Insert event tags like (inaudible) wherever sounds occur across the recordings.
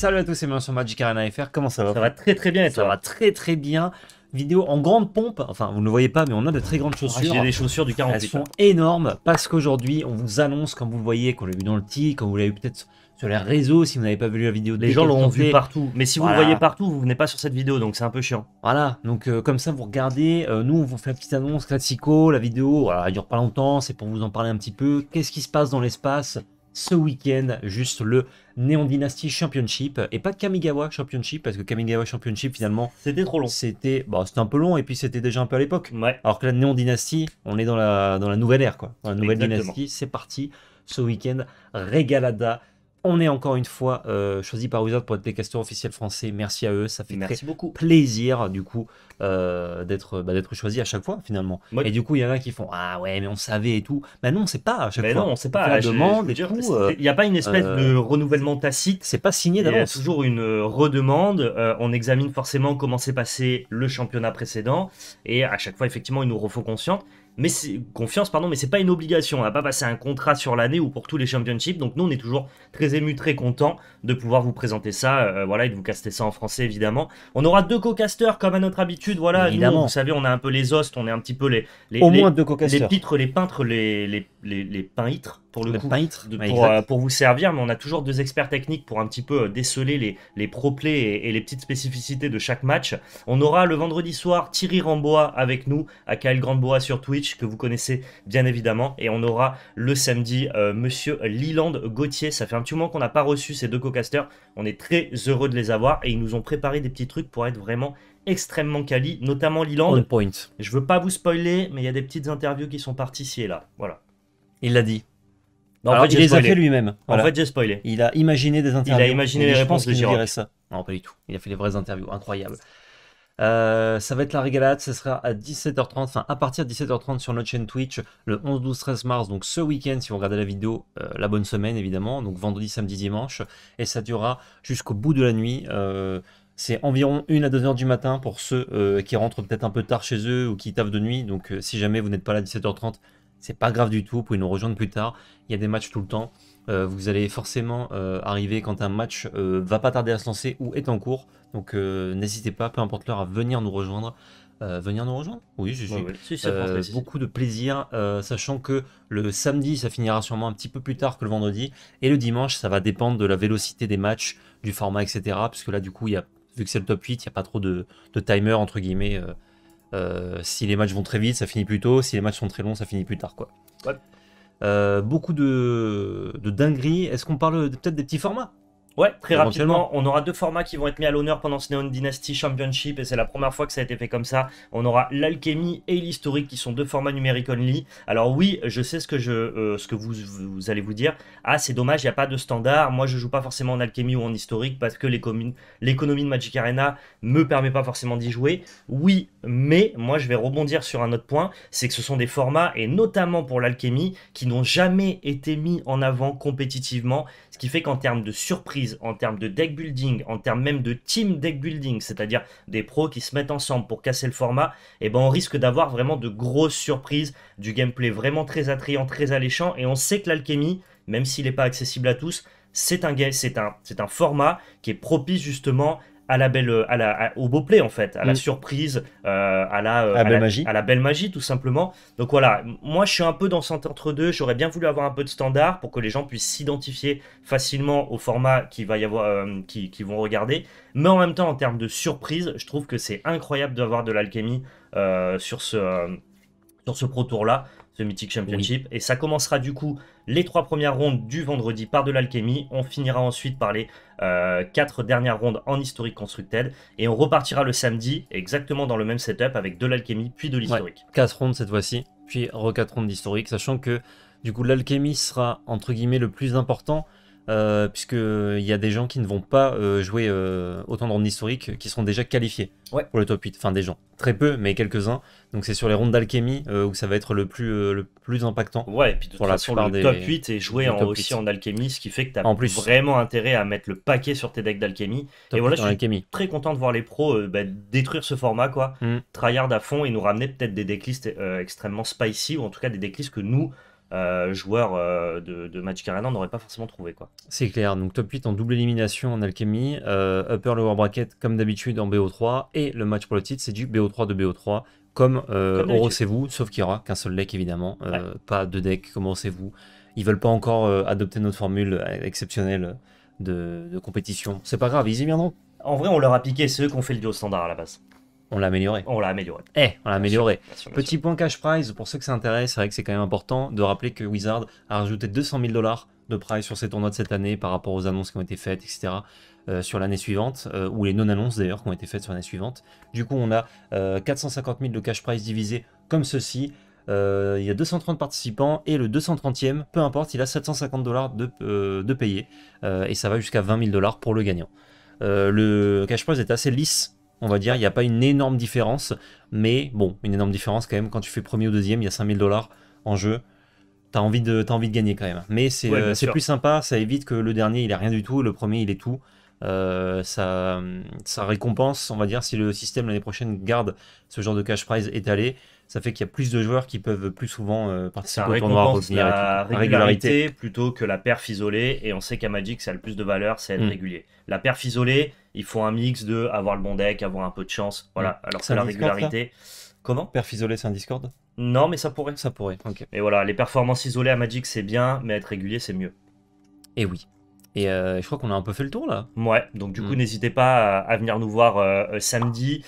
Salut à tous c'est bienvenue sur Magic Arena FR, comment ça va Ça va très très bien et Ça va très très bien, vidéo en grande pompe, enfin vous ne voyez pas mais on a de très grandes ah, chaussures. J'ai des chaussures du 40 Elles sont hein. énormes parce qu'aujourd'hui on vous annonce, comme vous le voyez, qu'on l'a vu dans le t quand vous l'avez peut-être sur les réseaux si vous n'avez pas vu la vidéo. Les gens l'ont vu partout. Mais si vous le voyez partout, vous venez pas sur cette vidéo, donc c'est un peu chiant. Voilà, donc euh, comme ça vous regardez, euh, nous on vous fait la petite annonce classico, la vidéo, elle dure pas longtemps, c'est pour vous en parler un petit peu. Qu'est-ce qui se passe dans l'espace ce week-end, juste le Neon Dynasty Championship et pas Kamigawa Championship parce que Kamigawa Championship finalement c'était trop long. C'était bah, c'était un peu long et puis c'était déjà un peu à l'époque. Ouais. Alors que la Neon Dynasty, on est dans la dans la nouvelle ère quoi. la nouvelle dynastie, c'est parti ce week-end Regalada on est encore une fois euh, choisi par Wizard pour être des casteurs officiels français. Merci à eux, ça fait très plaisir du coup euh, bah, d'être choisi à chaque fois finalement. et du coup, il y en a qui font ah ouais, mais on savait et tout. Bah non, c'est pas à chaque mais non, on sait pas. la demande. Il n'y a pas une espèce de euh, renouvellement tacite. C'est pas signé d'avance. toujours une redemande. on examine forcément comment s'est passé le championnat précédent et à chaque fois effectivement ils nous refont conscience mais c'est confiance, pardon, mais c'est pas une obligation. On n'a pas passé un contrat sur l'année ou pour tous les championships. Donc nous, on est toujours très ému, très content de pouvoir vous présenter ça, euh, euh, voilà, et de vous caster ça en français évidemment. On aura deux co-casters comme à notre habitude, voilà. Nous, vous savez, on a un peu les hosts, on est un petit peu les, les les, moins les peintres, les les les, les peintres pour peintre, euh, pour, vous servir, mais on a toujours deux experts techniques pour un petit peu euh, déceler les, les pro plays et, les petites spécificités de chaque match. On aura le vendredi soir Thierry Rambois avec nous, à Kael Grandbois sur Twitch, que vous connaissez bien évidemment, et on aura le samedi euh, Monsieur Liland Gauthier. Ça fait un petit moment qu'on n'a pas reçu ces deux co-casters, on est très heureux de les avoir, et ils nous ont préparé des petits trucs pour être vraiment extrêmement quali, notamment Liland. On point. Je veux pas vous spoiler, mais il y a des petites interviews qui sont parties ici et là. Voilà. Il l'a dit il les a fait lui-même. En fait, j'ai spoilé. Il a imaginé des interviews. Il a imaginé les réponses de Giroud. ça. Non, pas du tout. Il a fait les vraies interviews. Incroyable. Euh, ça va être la régalade, ce sera à 17h30, enfin à partir de 17h30 sur notre chaîne Twitch, le 11, 12, 13 mars, donc ce week-end si vous regardez la vidéo, euh, la bonne semaine évidemment, donc vendredi, samedi, dimanche, et ça durera jusqu'au bout de la nuit. Euh, c'est environ 1 à 2 heures du matin pour ceux qui rentrent peut-être un peu tard chez eux ou qui taffent de nuit, donc si jamais vous n'êtes pas là à 17h30, c'est pas grave du tout, vous pouvez nous rejoindre plus tard. Il y a des matchs tout le temps. Euh, vous allez forcément euh, arriver quand un match euh, va pas tarder à se lancer ou est en cours. Donc n'hésitez pas, peu importe l'heure, à venir nous rejoindre. venir nous rejoindre Oui, je suis. beaucoup de plaisir, sachant que le samedi, ça finira sûrement un petit peu plus tard que le vendredi. Et le dimanche, ça va dépendre de la vélocité des matchs, du format, etc. Parce que là, du coup, vu que c'est le top 8, il n'y a pas trop de timer, entre guillemets euh, si les matchs vont très vite, ça finit plus tôt. Si les matchs sont très longs, ça finit plus tard. Quoi. Euh, beaucoup de, de dingueries. Est-ce qu'on parle peut-être des petits formats Ouais, très rapidement, on aura deux formats qui vont être mis à l'honneur pendant ce Neon Dynasty Championship et c'est la première fois que ça a été fait comme ça. On aura l'alchimie et l'historique qui sont deux formats numériques only. Alors oui, je sais ce que je, euh, ce que vous, allez vous dire. Ah, c'est dommage, il n'y a pas de standard. Moi, je joue pas forcément en alchimie ou en historique parce que l'économie de Magic Arena me permet pas forcément d'y jouer. Oui, mais moi, je vais rebondir sur un autre point, c'est que ce sont des formats, et notamment pour l'alchimie, qui n'ont jamais été mis en avant compétitivement, ce qui fait qu'en termes de surprise, en termes de deck building, en termes même de team deck building, c'est-à-dire des pros qui se mettent ensemble pour casser le format, et eh ben on risque d'avoir vraiment de grosses surprises, du gameplay vraiment très attrayant, très alléchant, et on sait que l'alchimie, même s'il n'est pas accessible à tous, c'est un, un, un format qui est propice justement euh, au beau play en fait, à la mm. surprise, euh, à, la, euh, belle magie. belle magie tout simplement. Donc voilà, moi je suis un peu dans cet entre-deux, j'aurais bien voulu avoir un peu de standard pour que les gens puissent s'identifier facilement au format qui va y avoir, qui, vont regarder. Mais en même temps, en termes de surprise, je trouve que c'est incroyable d'avoir de l'alchimie sur ce sur ce Pro Tour-là, ce Mythic Championship. Et ça commencera du coup les trois premières rondes du vendredi par de l'alchimie. On finira ensuite par les euh, quatre dernières rondes en historique constructed. Et on repartira le samedi exactement dans le même setup avec de l'alchimie puis de l'historique. Ouais, quatre rondes cette fois-ci, puis re quatre rondes d'historique, sachant que du coup l'alchimie sera entre guillemets le plus important euh, puisque puisqu'il euh, y a des gens qui ne vont pas euh, jouer autant de rondes historiques qui seront déjà qualifiés pour le top 8. Enfin, des gens. Très peu, mais quelques-uns. Donc, c'est sur les rondes d'alchimie où ça va être le plus, le plus impactant. Ouais, et puis de toute façon, le top 8 est joué aussi en alchimie, ce qui fait que tu as vraiment intérêt à mettre le paquet sur tes decks d'alchimie. Et voilà, je suis très content de voir les pros bah, détruire ce format, quoi. Mm. Tryhard à fond et nous ramener peut-être des decklists extrêmement spicy, ou en tout cas des decklists que nous, euh, joueur euh, de, match Magic n'aurait pas forcément trouvé. quoi. C'est clair, donc top 8 en double élimination en alchimie, euh, upper lower bracket comme d'habitude en BO3, et le match pour le titre c'est du BO3 de BO3, comme, comme c'est vous sauf qu'il n'y aura qu'un seul deck évidemment, pas pas deck, decks, commencez-vous. Ils veulent pas encore adopter notre formule exceptionnelle de, compétition, c'est pas grave, ils y viendront. En vrai, on leur a piqué ceux qui ont fait le duo standard à la base. On l'a amélioré. On l'a amélioré. Eh, on l'a amélioré. Petit point cash prize, pour ceux que ça intéresse, c'est vrai que c'est quand même important de rappeler que Wizard a rajouté 200 000 dollars de prize sur ses tournois de cette année par rapport aux annonces qui ont été faites, etc. Euh, sur l'année suivante, euh, ou les non-annonces d'ailleurs qui ont été faites sur l'année suivante. Du coup, on a 450 euh, 000 de cash prize divisé comme ceci. il y a 230 participants et le 230e, peu importe, il a 750 dollars de, de et ça va jusqu'à 20 000 dollars pour le gagnant. le cash prize est assez lisse on va dire. Il n'y a pas une énorme différence, mais bon, une énorme différence quand même. Quand tu fais premier ou deuxième, il y a 5000 dollars en jeu. T'as envie, de, envie de gagner quand même. Mais c'est euh, plus sympa, ça évite que le dernier il a rien du tout, le premier il est tout. Euh, ça, récompense, on va dire, si le système l'année prochaine garde ce genre de cash prize étalé, ça fait qu'il y a plus de joueurs qui peuvent plus souvent euh, participer au tournoi, revenir la, régularité, plutôt que la perf isolée. Et on sait qu'à Magic, ça a le plus de valeur, c'est être mm. régulier. La perf isolée, il faut un mix de avoir le bon deck, avoir un peu de chance, voilà. Mm. Alors que la régularité. Comment Perf isolée, c'est un Discord Non, mais ça pourrait. Ça pourrait. ok. Et voilà, les performances isolées à Magic, c'est bien, mais être régulier, c'est mieux. Et eh oui. Et euh, je crois qu'on a un peu fait le tour là. Ouais, donc du coup, mm. n'hésitez pas à, venir nous voir euh, euh, samedi,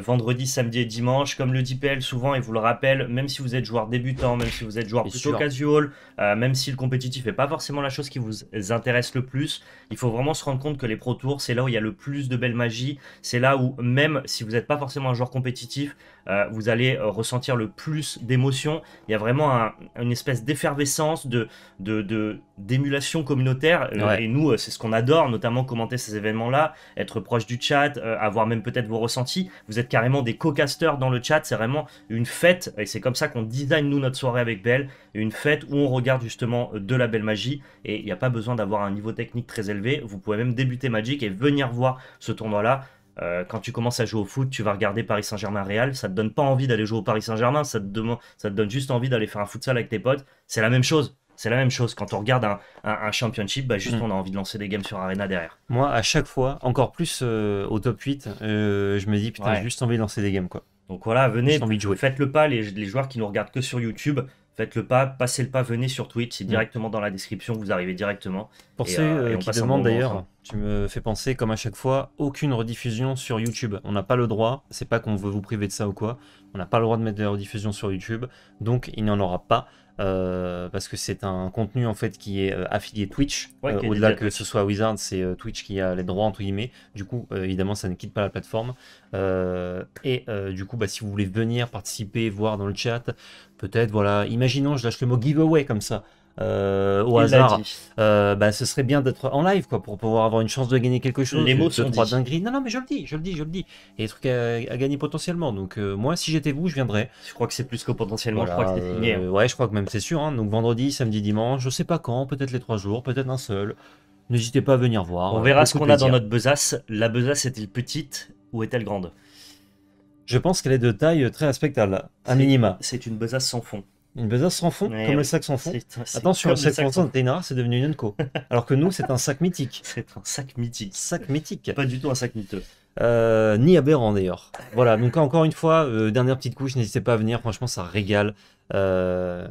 vendredi, samedi et dimanche. Comme le dit PL souvent, et vous le rappelle, même si vous êtes joueur débutant, même si vous êtes joueur plutôt casual, même si le compétitif n'est pas forcément la chose qui vous intéresse le plus, il faut vraiment se rendre compte que les Pro Tours, c'est là où il y a le plus de belle magie. C'est là où, même si vous n'êtes pas forcément un joueur compétitif, vous allez ressentir le plus d'émotions. Il y a vraiment une espèce d'effervescence, d'émulation de, de, communautaire et nous, euh, c'est ce qu'on adore, notamment commenter ces événements-là, être proche du chat, euh, avoir même peut-être vos ressentis. Vous êtes carrément des co-casters dans le chat, c'est vraiment une fête, et c'est comme ça qu'on design nous notre soirée avec Belle, une fête où on regarde justement euh, de la belle magie, et il n'y a pas besoin d'avoir un niveau technique très élevé, vous pouvez même débuter Magic et venir voir ce tournoi-là. quand tu commences à jouer au foot, tu vas regarder Paris Saint-Germain-Real, ça te donne pas envie d'aller jouer au Paris Saint-Germain, ça, te ça te donne juste envie d'aller faire un futsal avec tes potes. C'est la même chose. C'est la même chose. Quand on regarde un, championship, bah juste mm. on a envie de lancer des games sur Arena derrière. Moi, à chaque fois, encore plus euh, au top 8, euh, je me dis putain, j'ai juste envie de lancer des games quoi. Donc voilà, venez, envie jouer. faites le pas, les, joueurs qui nous regardent que sur YouTube, faites le pas, passez le pas, venez sur Twitch, c'est mm. directement dans la description, vous arrivez directement. Pour ceux euh, qui demandent d'ailleurs, tu me fais penser, comme à chaque fois, aucune rediffusion sur YouTube. On n'a pas le droit, c'est pas qu'on veut vous priver de ça ou quoi, on n'a pas le droit de mettre des rediffusions sur YouTube, donc il n'y en aura pas. Euh, parce que c'est un contenu en fait qui est euh, affilié Twitch. Euh, au-delà que ce soit Wizard, c'est Twitch qui a les droits entre guillemets. Du coup, évidemment, ça ne quitte pas la plateforme. et du coup, bah, si vous voulez venir participer, voir dans le chat, peut-être, voilà, imaginons, je lâche le mot giveaway comme ça. Euh, au hasard, euh, bah, ce serait bien d'être en live quoi, pour pouvoir avoir une chance de gagner quelque chose. Les mots sont dingueries. Non, non, mais je le dis, je le dis, je le dis. Il y a des trucs à, gagner potentiellement. Donc, euh, moi, si j'étais vous, je viendrais. Je crois que c'est plus que potentiellement. je crois que hein. ouais, je crois que même c'est sûr. Hein. Donc, vendredi, samedi, dimanche, je sais pas quand, peut-être les trois jours, peut-être un seul. N'hésitez pas à venir voir. On verra ce qu'on a dans notre besace. La besace est-elle petite ou est-elle grande Je pense qu'elle est de taille très respectable, à minima. C'est une besace sans fond. Une besace sans fond, comme le sac sans fond. Attention, le sac sans fond c'est devenu une Alors que nous, c'est un sac mythique. (laughs) c'est un sac mythique. Sac mythique. Pas du tout un sac mythique euh, ni aberrant d'ailleurs. Voilà, donc encore une fois, euh, dernière petite couche, n'hésitez pas à venir, franchement ça régale. Euh,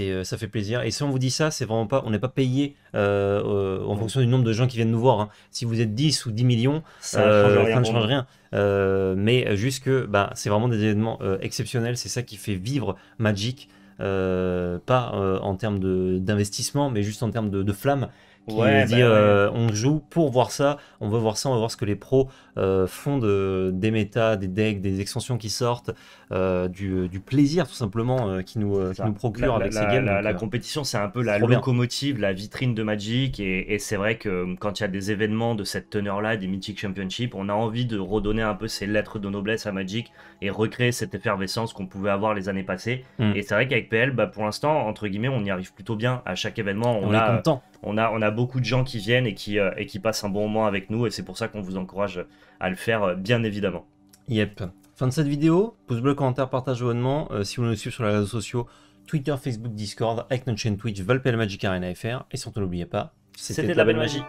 euh, ça fait plaisir. Et si on vous dit ça, c'est vraiment pas, on n'est pas payé euh, en fonction du nombre de gens qui viennent nous voir. Hein. Si vous êtes 10 ou 10 millions, ça, ne change rien. mais juste que bah, c'est vraiment des événements exceptionnels. C'est ça qui fait vivre Magic. pas en termes d'investissement, mais juste en termes de, de flamme qui bah dit euh, on joue pour voir ça, on veut voir ça, on veut voir ce que les pros euh, font de, des méta, des decks, des extensions qui sortent, euh, du, plaisir tout simplement qui, nous, procurent procure avec ces games. La, compétition, c'est un peu la locomotive, la vitrine de Magic, et, c'est vrai que quand il y a des événements de cette teneur-là, des Mythic Championships, on a envie de redonner un peu ces lettres de noblesse à Magic et recréer cette effervescence qu'on pouvait avoir les années passées. Hmm. Et c'est vrai qu'avec PL, bah, pour l'instant, entre guillemets, on y arrive plutôt bien. À chaque événement, on, est content on a, beaucoup de gens qui viennent euh, et qui, passent un bon moment avec nous, et c'est pour ça qu'on vous encourage à le faire, euh, bien évidemment. Yep. Fin de cette vidéo, pouce bleu, commentaire, partage, abonnement. Euh, si vous nous suivez sur les réseaux sociaux, Twitter, Facebook, Discord, avec notre chaîne Twitch, Valpel Magic Arena FR. Et surtout, n'oubliez pas, c'était de la belle magie. magie.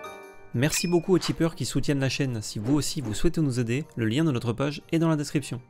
Merci beaucoup aux tipeurs qui soutiennent la chaîne. Si vous aussi vous souhaitez nous aider, le lien de notre page est dans la description.